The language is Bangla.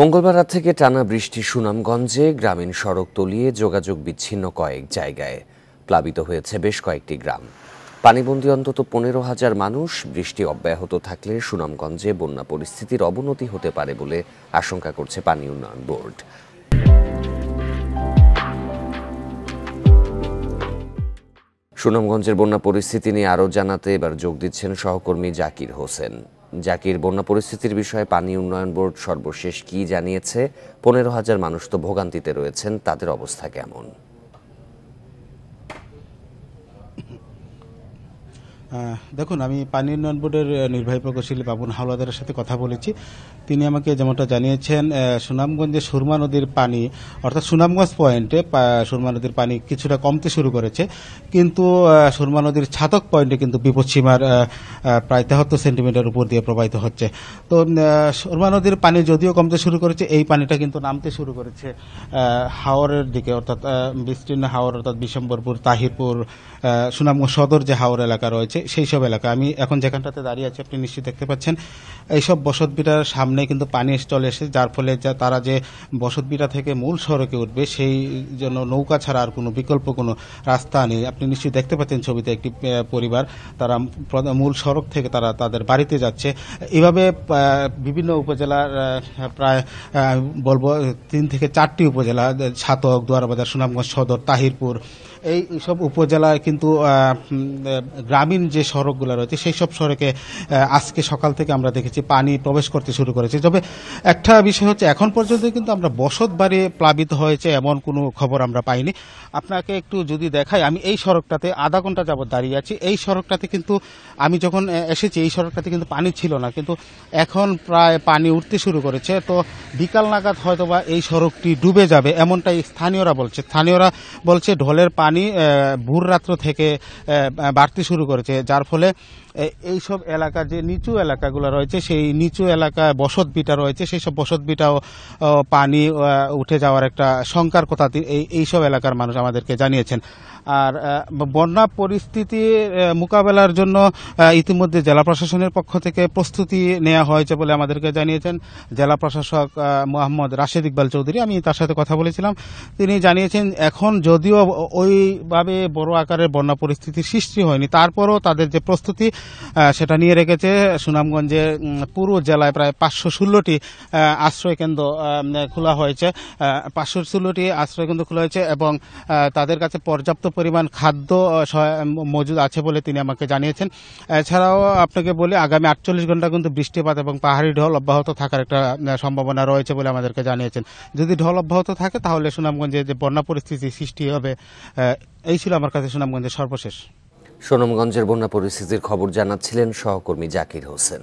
মঙ্গলবার রাত থেকে টানা বৃষ্টি সুনামগঞ্জে গ্রামীণ সড়ক তলিয়ে যোগাযোগ বিচ্ছিন্ন কয়েক জায়গায় প্লাবিত হয়েছে বেশ কয়েকটি গ্রাম পানিবন্দী অন্তত পনেরো হাজার মানুষ বৃষ্টি অব্যাহত থাকলে সুনামগঞ্জে বন্যা পরিস্থিতির অবনতি হতে পারে বলে আশঙ্কা করছে পানি উন্নয়ন বোর্ড সুনামগঞ্জের বন্যা পরিস্থিতি নিয়ে আরও জানাতে এবার যোগ দিচ্ছেন সহকর্মী জাকির হোসেন জাকির বন্যা পরিস্থিতির বিষয়ে পানি উন্নয়ন বোর্ড সর্বশেষ কি জানিয়েছে পনেরো হাজার মানুষ তো ভোগান্তিতে রয়েছেন তাদের অবস্থা কেমন দেখুন আমি পানি উন্নয়ন বোর্ডের নির্বাহী প্রকৌশলী বাবুন হাওলাদারের সাথে কথা বলেছি তিনি আমাকে যেমনটা জানিয়েছেন সুনামগঞ্জে সুরমা নদীর পানি অর্থাৎ সুনামগঞ্জ পয়েন্টে সুরমা নদীর পানি কিছুটা কমতে শুরু করেছে কিন্তু সুরমা নদীর ছাতক পয়েন্টে কিন্তু বিপদসীমার প্রায় তেহাত্তর সেন্টিমিটার উপর দিয়ে প্রবাহিত হচ্ছে তো সুরমা নদীর পানি যদিও কমতে শুরু করেছে এই পানিটা কিন্তু নামতে শুরু করেছে হাওরের দিকে অর্থাৎ বিস্তীর্ণ হাওর অর্থাৎ বিশম্বরপুর তাহিরপুর সুনামগঞ্জ সদর যে হাওর এলাকা রয়েছে সেই সব এলাকা আমি এখন যেখানটাতে দাঁড়িয়ে আছি আপনি নিশ্চয়ই দেখতে পাচ্ছেন এইসব বসতবিটার সামনে কিন্তু পানি চলে এসে যার ফলে যা তারা যে বসতবিটা থেকে মূল সড়কে উঠবে সেই জন্য নৌকা ছাড়া আর কোনো বিকল্প কোনো রাস্তা নেই আপনি নিশ্চয়ই দেখতে পাচ্ছেন ছবিতে একটি পরিবার তারা মূল সড়ক থেকে তারা তাদের বাড়িতে যাচ্ছে এভাবে বিভিন্ন উপজেলার প্রায় বলবো তিন থেকে চারটি উপজেলা ছাতক দোয়ারবাজার সুনামগঞ্জ সদর তাহিরপুর এই সব উপজেলায় কিন্তু গ্রামীণ যে সড়কগুলো রয়েছে সেই সব সড়কে আজকে সকাল থেকে আমরা দেখেছি পানি প্রবেশ করতে শুরু করেছে তবে একটা বিষয় হচ্ছে এখন পর্যন্ত কিন্তু আমরা বসত বাড়ি প্লাবিত হয়েছে এমন কোনো খবর আমরা পাইনি আপনাকে একটু যদি দেখাই আমি এই সড়কটাতে আধা ঘন্টা যাবত দাঁড়িয়ে আছি এই সড়কটাতে কিন্তু আমি যখন এসেছি এই সড়কটাতে কিন্তু পানি ছিল না কিন্তু এখন প্রায় পানি উঠতে শুরু করেছে তো বিকাল নাগাদ হয়তোবা এই সড়কটি ডুবে যাবে এমনটাই স্থানীয়রা বলছে স্থানীয়রা বলছে ঢলের পানি ভোর রাত্র থেকে বাড়তে শুরু করেছে যার ফলে এইসব এলাকা যে নিচু এলাকাগুলো রয়েছে সেই নিচু এলাকায় বসত বিটা রয়েছে সেই সব বসত বিটাও পানি উঠে যাওয়ার একটা শঙ্কার কথা এইসব এলাকার মানুষ আমাদেরকে জানিয়েছেন আর বন্যা পরিস্থিতি মোকাবেলার জন্য ইতিমধ্যে জেলা প্রশাসনের পক্ষ থেকে প্রস্তুতি নেওয়া হয়েছে বলে আমাদেরকে জানিয়েছেন জেলা প্রশাসক মোহাম্মদ রাশেদ ইকবাল চৌধুরী আমি তার সাথে কথা বলেছিলাম তিনি জানিয়েছেন এখন যদিও ওইভাবে বড় আকারের বন্যা পরিস্থিতির সৃষ্টি হয়নি তারপরও তাদের যে প্রস্তুতি সেটা নিয়ে রেখেছে সুনামগঞ্জে পুরো জেলায় প্রায় পাঁচশো ষোলোটি আশ্রয়কেন্দ্র খোলা হয়েছে পাঁচশো ষোলোটি আশ্রয়কেন্দ্র খোলা হয়েছে এবং তাদের কাছে পর্যাপ্ত পরিমাণ খাদ্য মজুদ আছে বলে তিনি আমাকে জানিয়েছেন এছাড়াও আপনাকে বলি আগামী আটচল্লিশ ঘন্টা কিন্তু বৃষ্টিপাত এবং পাহাড়ি ঢল অব্যাহত থাকার একটা সম্ভাবনা রয়েছে বলে আমাদেরকে জানিয়েছেন যদি ঢল অব্যাহত থাকে তাহলে সুনামগঞ্জে যে বন্যা পরিস্থিতি সৃষ্টি হবে এই ছিল আমার কাছে সুনামগঞ্জের সর্বশেষ সোনমগঞ্জের বন্যা পরিস্থিতির খবর জানাচ্ছিলেন সহকর্মী জাকির হোসেন